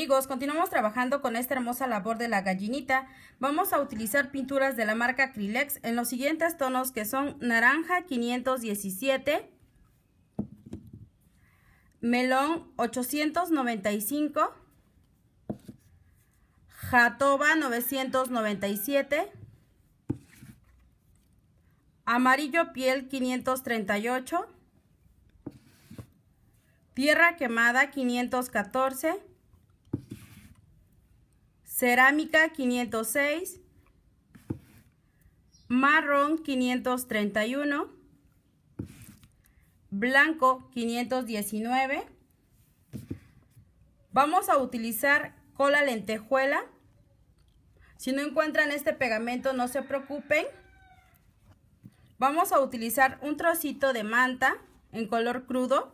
amigos, continuamos trabajando con esta hermosa labor de la gallinita. Vamos a utilizar pinturas de la marca Crilex en los siguientes tonos que son naranja 517, melón 895, jatoba 997, amarillo piel 538, tierra quemada 514, cerámica 506, marrón 531, blanco 519. Vamos a utilizar cola lentejuela. Si no encuentran este pegamento no se preocupen. Vamos a utilizar un trocito de manta en color crudo.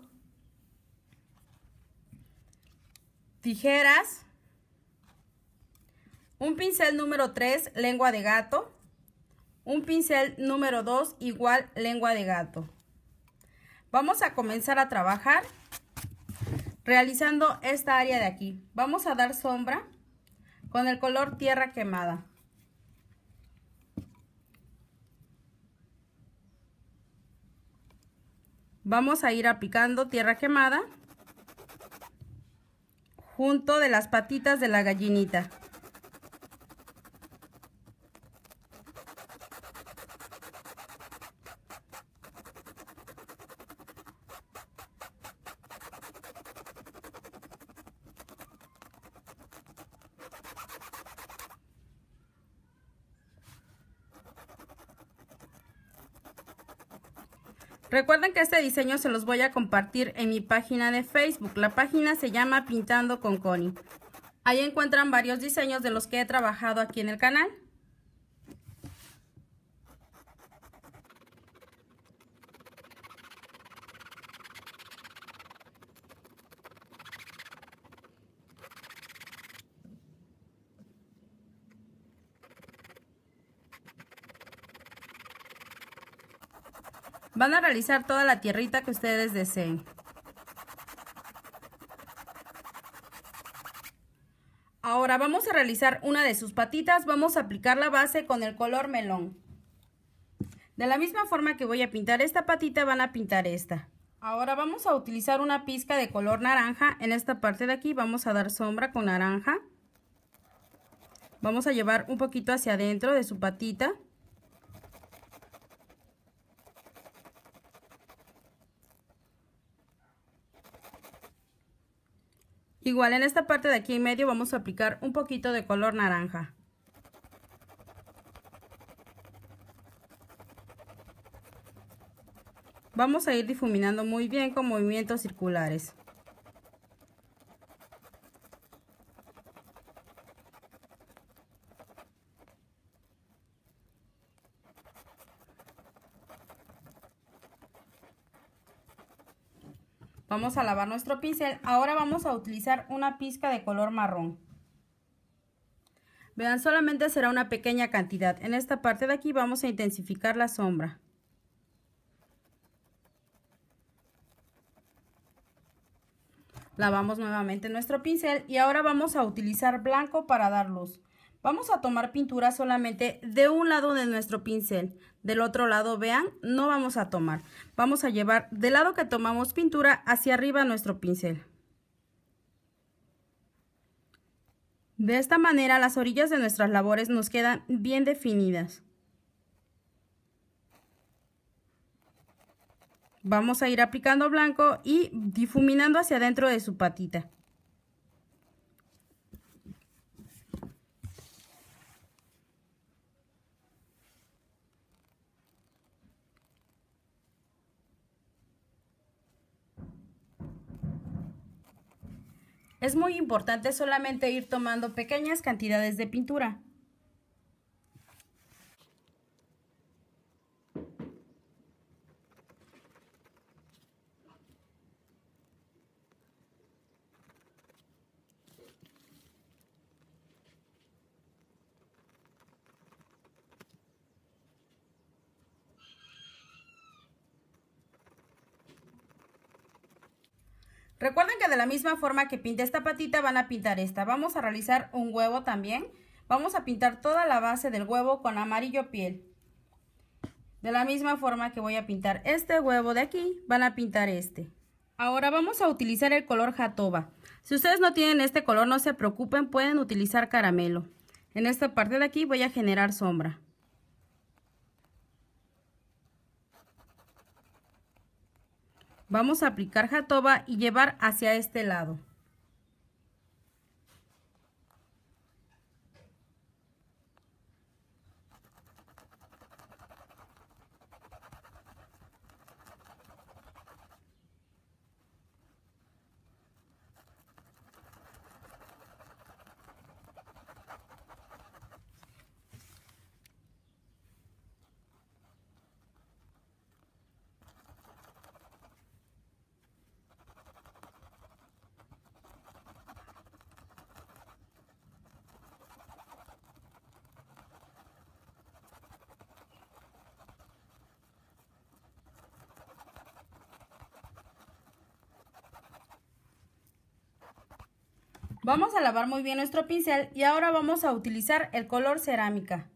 Tijeras. Un pincel número 3, lengua de gato. Un pincel número 2, igual lengua de gato. Vamos a comenzar a trabajar realizando esta área de aquí. Vamos a dar sombra con el color tierra quemada. Vamos a ir aplicando tierra quemada junto de las patitas de la gallinita. Recuerden que este diseño se los voy a compartir en mi página de Facebook. La página se llama Pintando con Connie. Ahí encuentran varios diseños de los que he trabajado aquí en el canal. Van a realizar toda la tierrita que ustedes deseen. Ahora vamos a realizar una de sus patitas, vamos a aplicar la base con el color melón. De la misma forma que voy a pintar esta patita, van a pintar esta. Ahora vamos a utilizar una pizca de color naranja. En esta parte de aquí vamos a dar sombra con naranja. Vamos a llevar un poquito hacia adentro de su patita. Igual en esta parte de aquí en medio vamos a aplicar un poquito de color naranja. Vamos a ir difuminando muy bien con movimientos circulares. Vamos a lavar nuestro pincel. Ahora vamos a utilizar una pizca de color marrón. Vean, solamente será una pequeña cantidad. En esta parte de aquí vamos a intensificar la sombra. Lavamos nuevamente nuestro pincel y ahora vamos a utilizar blanco para dar luz. Vamos a tomar pintura solamente de un lado de nuestro pincel. Del otro lado, vean, no vamos a tomar. Vamos a llevar del lado que tomamos pintura hacia arriba nuestro pincel. De esta manera las orillas de nuestras labores nos quedan bien definidas. Vamos a ir aplicando blanco y difuminando hacia adentro de su patita. Es muy importante solamente ir tomando pequeñas cantidades de pintura. Recuerden que de la misma forma que pinté esta patita, van a pintar esta. Vamos a realizar un huevo también. Vamos a pintar toda la base del huevo con amarillo piel. De la misma forma que voy a pintar este huevo de aquí, van a pintar este. Ahora vamos a utilizar el color jatoba. Si ustedes no tienen este color, no se preocupen, pueden utilizar caramelo. En esta parte de aquí voy a generar sombra. Vamos a aplicar jatoba y llevar hacia este lado. Vamos a lavar muy bien nuestro pincel y ahora vamos a utilizar el color cerámica.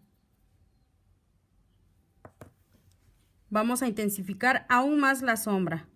Vamos a intensificar aún más la sombra.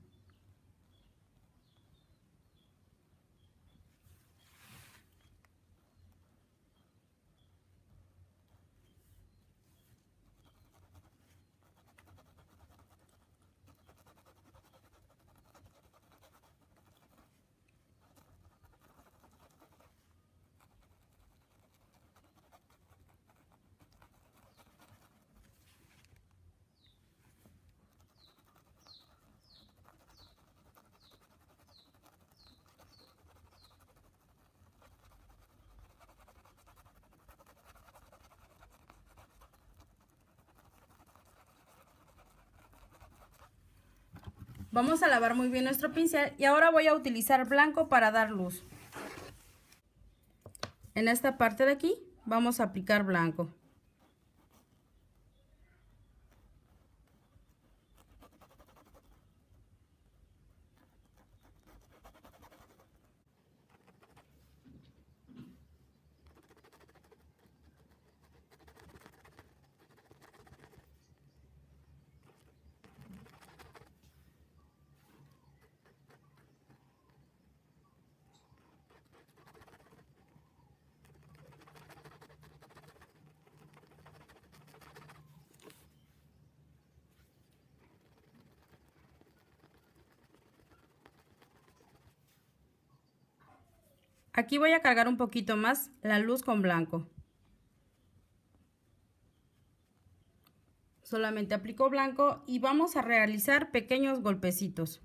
Vamos a lavar muy bien nuestro pincel y ahora voy a utilizar blanco para dar luz. En esta parte de aquí vamos a aplicar blanco. Aquí voy a cargar un poquito más la luz con blanco. Solamente aplico blanco y vamos a realizar pequeños golpecitos.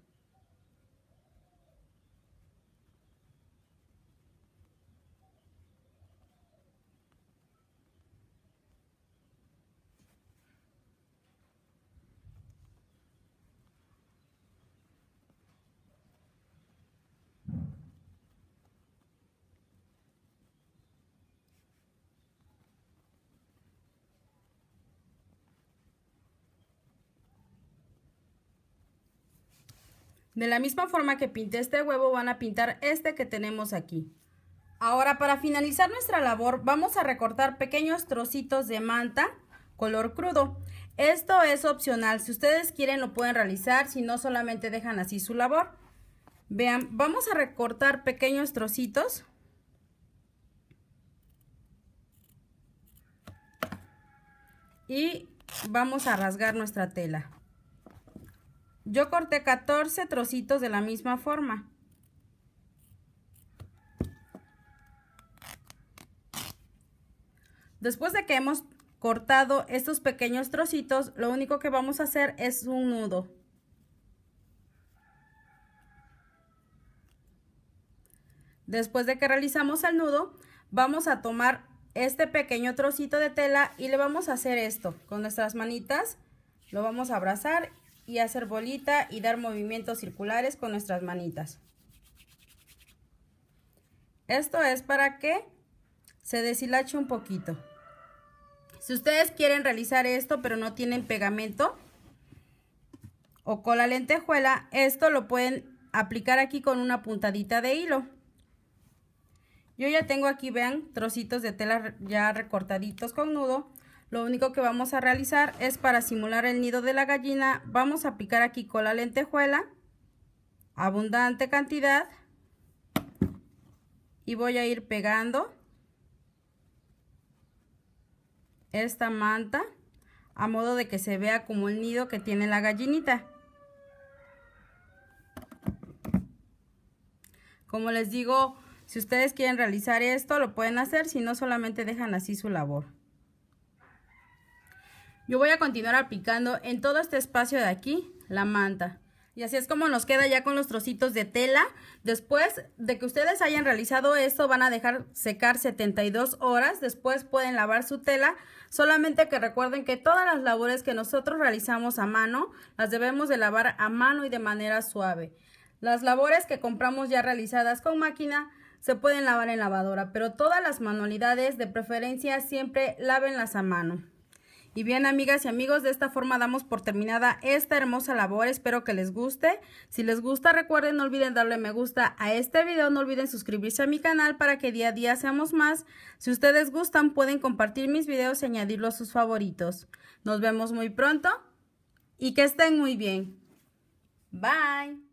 De la misma forma que pinté este huevo, van a pintar este que tenemos aquí. Ahora, para finalizar nuestra labor, vamos a recortar pequeños trocitos de manta color crudo. Esto es opcional, si ustedes quieren lo pueden realizar, si no solamente dejan así su labor. Vean, vamos a recortar pequeños trocitos. Y vamos a rasgar nuestra tela. Yo corté 14 trocitos de la misma forma. Después de que hemos cortado estos pequeños trocitos, lo único que vamos a hacer es un nudo. Después de que realizamos el nudo, vamos a tomar este pequeño trocito de tela y le vamos a hacer esto. Con nuestras manitas lo vamos a abrazar y hacer bolita y dar movimientos circulares con nuestras manitas. Esto es para que se deshilache un poquito. Si ustedes quieren realizar esto pero no tienen pegamento o con la lentejuela, esto lo pueden aplicar aquí con una puntadita de hilo. Yo ya tengo aquí, vean, trocitos de tela ya recortaditos con nudo. Lo único que vamos a realizar es para simular el nido de la gallina, vamos a picar aquí con la lentejuela, abundante cantidad, y voy a ir pegando esta manta a modo de que se vea como el nido que tiene la gallinita. Como les digo, si ustedes quieren realizar esto, lo pueden hacer, si no solamente dejan así su labor. Yo voy a continuar aplicando en todo este espacio de aquí la manta. Y así es como nos queda ya con los trocitos de tela. Después de que ustedes hayan realizado esto, van a dejar secar 72 horas. Después pueden lavar su tela. Solamente que recuerden que todas las labores que nosotros realizamos a mano, las debemos de lavar a mano y de manera suave. Las labores que compramos ya realizadas con máquina, se pueden lavar en lavadora, pero todas las manualidades de preferencia siempre lávenlas a mano. Y bien, amigas y amigos, de esta forma damos por terminada esta hermosa labor. Espero que les guste. Si les gusta, recuerden, no olviden darle me gusta a este video. No olviden suscribirse a mi canal para que día a día seamos más. Si ustedes gustan, pueden compartir mis videos y añadirlos a sus favoritos. Nos vemos muy pronto y que estén muy bien. Bye.